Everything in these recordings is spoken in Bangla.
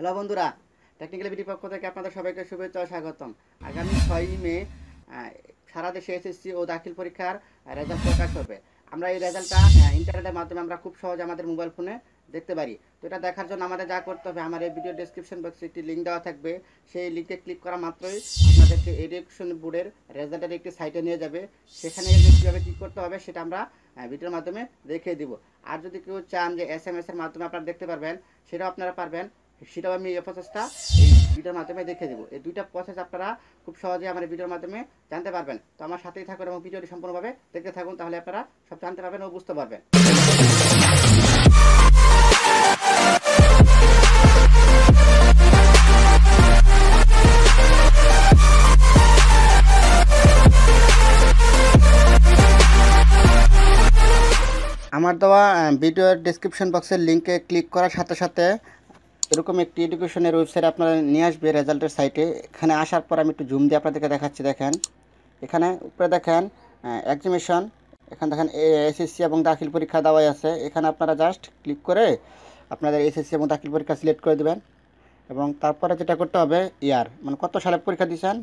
হ্যালো বন্ধুরা টেকনিক্যাল বিটির পক্ষ থেকে আপনাদের সবাইকে শুভেচ্ছা স্বাগতম আগামী ছয়ই মে সারা দেশে এসএসসি ও দাখিল পরীক্ষার রেজাল্ট প্রকাশ হবে আমরা এই রেজাল্টটা ইন্টারনেটের মাধ্যমে আমরা খুব সহজে আমাদের মোবাইল ফোনে দেখতে পারি তো এটা দেখার জন্য আমাদের যা করতে হবে আমার এই ভিডিও ডিসক্রিপশন বক্সে একটি লিঙ্ক দেওয়া থাকবে সেই লিঙ্কে ক্লিক করা মাত্রই আপনাদেরকে এডুকেশন বোর্ডের রেজাল্টের একটি সাইটে নিয়ে যাবে সেখানে কীভাবে কী করতে হবে সেটা আমরা ভিডিওর মাধ্যমে দেখিয়ে দিব আর যদি কেউ চান যে এস এম এসের মাধ্যমে আপনারা দেখতে পারবেন সেটাও আপনারা পারবেন সেটাও আমি এই প্রসেসটা এই ভিডিওর মাধ্যমে দেখে দেবো এই দুইটা প্রসেস আপনারা খুব সহজে আমার ভিডিওর মাধ্যমে জানতে পারবেন তো আমার সাথেই থাকুন এবং ভিডিওটি সম্পূর্ণভাবে দেখতে থাকুন তাহলে আপনারা সব জানতে পারবেন ও বুঝতে পারবেন আমার দেওয়া ভিডিওর ডিসক্রিপশন বক্সের লিঙ্কে ক্লিক করার সাথে সাথে এরকম একটি এডুকেশনের ওয়েবসাইট আপনারা নিয়ে আসবে রেজাল্টের সাইটে এখানে আসার পর আমি একটু জুম দিয়ে আপনাদেরকে দেখাচ্ছি দেখেন এখানে উপরে দেখেন এক্সিমিশন এখানে দেখেন এসএসসি এবং দাখিল পরীক্ষা দেওয়াই আছে এখানে আপনারা জাস্ট ক্লিক করে আপনাদের এসএসসি এবং দাখিল পরীক্ষা সিলেক্ট করে দেবেন এবং তারপরে যেটা করতে হবে ইয়ার মানে কত সালে পরীক্ষা দিয়েছেন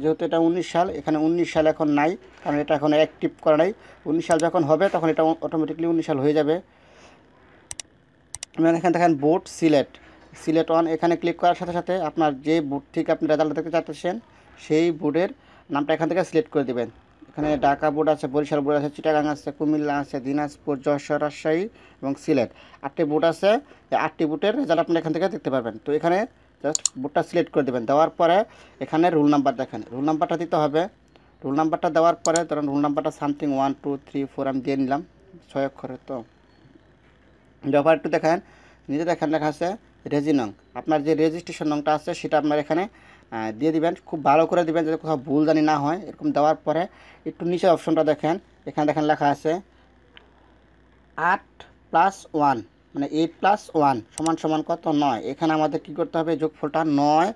যেহেতু এটা উনিশ সাল এখানে উনিশ সাল এখন নাই কারণ এটা এখন অ্যাক্টিভ করা নাই উনিশ সাল যখন হবে তখন এটা অটোমেটিকলি উনিশ সাল হয়ে যাবে এখানে দেখেন বোর্ড সিলেক্ট সিলেট ওয়ান এখানে ক্লিক করার সাথে সাথে আপনার যে বুট থেকে আপনি রেজাল্ট দেখতে চাচ্ছেন সেই বুটের নামটা এখান থেকে সিলেক্ট করে দেবেন এখানে ঢাকা বোর্ড আছে বরিশাল বোর্ড আছে চিটাগাং আছে কুমিল্লা আছে দিনাজপুর যশোর রাজশাহী এবং সিলেট আটটি বুট আছে আটটি বুটের রেজাল্ট আপনি এখান থেকে দেখতে পারবেন তো এখানে জাস্ট বুটটা সিলেক্ট করে দেবেন দেওয়ার পরে এখানে রুল নাম্বার দেখেন রুল নাম্বারটা দিতে হবে রুল নাম্বারটা দেওয়ার পরে ধরুন রুল নাম্বারটা something one two three four আমি দিয়ে নিলাম ছয় অক্ষরে তো দেওয়ার একটু দেখেন নিজে দেখেন লেখা আছে নং আপনার যে রেজিস্ট্রেশন নংটা আছে সেটা আপনার এখানে দিয়ে দিবেন খুব ভালো করে দেবেন যাতে কোথাও ভুল জানি না হয় এরকম দেওয়ার পরে একটু নিচে অপশনটা দেখেন এখানে দেখেন লেখা আছে আট প্লাস ওয়ান মানে এইট প্লাস ওয়ান সমান সমান কত নয় এখানে আমাদের কি করতে হবে যোগফলটা নয়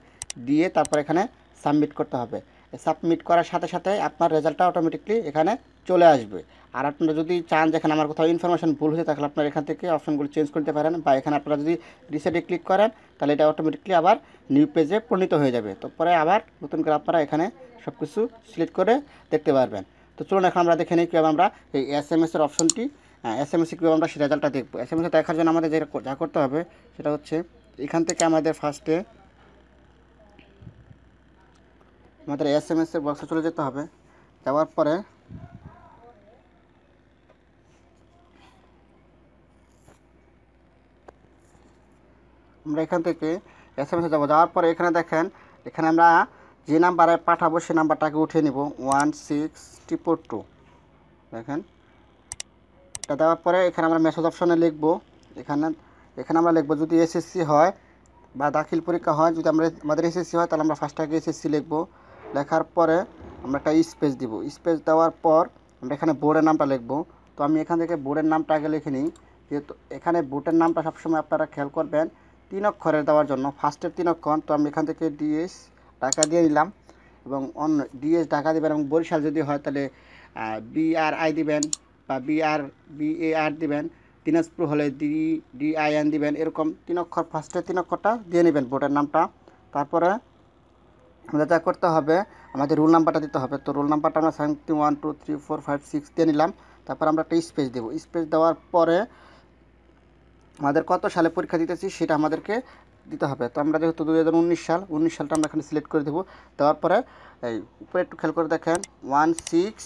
দিয়ে তারপর এখানে সাবমিট করতে হবে সাবমিট করার সাথে সাথে আপনার রেজাল্টটা অটোমেটিকলি এখানে চলে আসবে আর আপনারা যদি চান যেখানে আমার কোথাও ইনফরমেশন ভুল হয়েছে তাহলে আপনারা এখান থেকে অপশনগুলো চেঞ্জ করতে পারেন বা এখানে আপনারা যদি রিসেটে ক্লিক করেন তাহলে এটা অটোমেটিকলি আবার নিউ পেজে পরিণত হয়ে যাবে তো পরে আবার নতুন করে আপনারা এখানে সব কিছু সিলেক্ট করে দেখতে পারবেন তো চলুন এখন আমরা দেখে নিই কীভাবে আমরা এই এস এম এসের অপশনটি এস এম এসে কীভাবে আমরা সেই রেজাল্টটা দেখবো এস এম এসে দেখার জন্য আমাদের যেটা যা করতে হবে সেটা হচ্ছে এখান থেকে আমাদের ফার্স্টে আমাদের এস এম এসের বক্সে চলে যেতে হবে যাওয়ার পরে আমরা এখান থেকে এস এম এসে যাবো যাওয়ার পরে এখানে দেখেন এখানে আমরা যে নাম্বারে পাঠাবো সে নাম্বারটাকে উঠিয়ে নিব ওয়ান সিক্স ট্রিপল টু দেখেন এটা দেওয়ার পরে এখানে আমরা মেসেজ অপশনে লিখবো এখানে এখানে আমরা লিখবো যদি এসএসসি হয় বা দাখিল পরীক্ষা হয় যদি আমরা আমাদের এসএসসি হয় তাহলে আমরা ফার্স্ট আগে এসএসসি লিখবো লেখার পরে আমরা একটা স্পেস দিব স্পেস দেওয়ার পর আমরা এখানে বোর্ডের নামটা লিখব তো আমি এখান থেকে বোর্ডের নামটা আগে লিখে নিই যেহেতু এখানে বোর্ডের নামটা সবসময় আপনারা খেয়াল করবেন তিন অক্ষরের দেওয়ার জন্য ফার্স্টের তিন অক্ষর তো আমি এখান থেকে ডিএস টাকা দিয়ে নিলাম এবং অন্য ডিএস ঢাকা দেবেন এবং বরিশাল যদি হয় তাহলে বিআরআই দিবেন বা বিআর বিএআর দিবেন দিনাজপুর হলে ডি ডিআইএন দিবেন এরকম তিন অক্ষর ফার্স্টের তিন অক্ষরটা দিয়ে নেবেন ভোটার নামটা তারপরে আমাদের যা করতে হবে আমাদের রোল নাম্বারটা দিতে হবে তো রোল নাম্বারটা আমরা seventy one two three four five six দিয়ে নিলাম তারপর আমরা একটা স্পেস দেবো স্পেস দেওয়ার পরে আমাদের কত সালে পরীক্ষা দিতেছি সেটা আমাদেরকে দিতে হবে তো আমরা যেহেতু দুই হাজার উনিশ সাল উনিশ সালটা আমরা এখানে সিলেক্ট করে দেবো দেওয়ার পরে এই উপরে একটু খেয়াল করে দেখেন ওয়ান সিক্স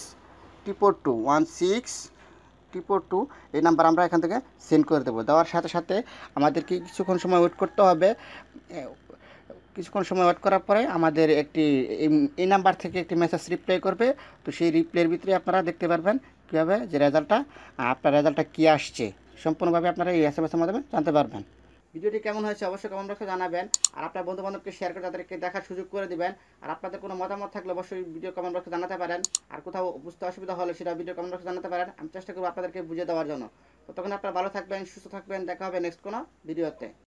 টিপোর টু ওয়ান সিক্স টিপোর টু এই নাম্বার আমরা এখান থেকে সেন্ড করে দেবো দেওয়ার সাথে সাথে আমাদেরকে কিছুক্ষণ সময় ওয়েট করতে হবে কিছুক্ষণ সময় ওয়েট করার পরে আমাদের একটি এই নাম্বার থেকে একটি মেসেজ রিপ্লাই করবে তো সেই রিপ্লাইয়ের ভিতরে আপনারা দেখতে পারবেন কীভাবে যে রেজাল্টটা আপনার রেজাল্টটা কী আসছে সম্পূর্ণভাবে আপনারা এই এস এম এসের মাধ্যমে জানতে পারবেন ভিডিওটি কেমন হয়েছে অবশ্যই কমেন্ট বক্সে জানাবেন আর আপনার বন্ধু বান্ধবকে শেয়ার করে তাদেরকে দেখার সুযোগ করে দিবেন আর আপনাদের কোনো মতামত থাকলে অবশ্যই ভিডিও কমেন্ট বক্সে জানাতে পারেন আর কোথাও বুঝতে অসুবিধা হলে সেটা ভিডিও কমেন্ট বক্সে জানাতে পারেন আমি চেষ্টা করবো আপনাদেরকে বুঝিয়ে দেওয়ার জন্য ততক্ষণ আপনারা ভালো থাকবেন সুস্থ থাকবেন দেখা হবে নেক্সট কোনো ভিডিওতে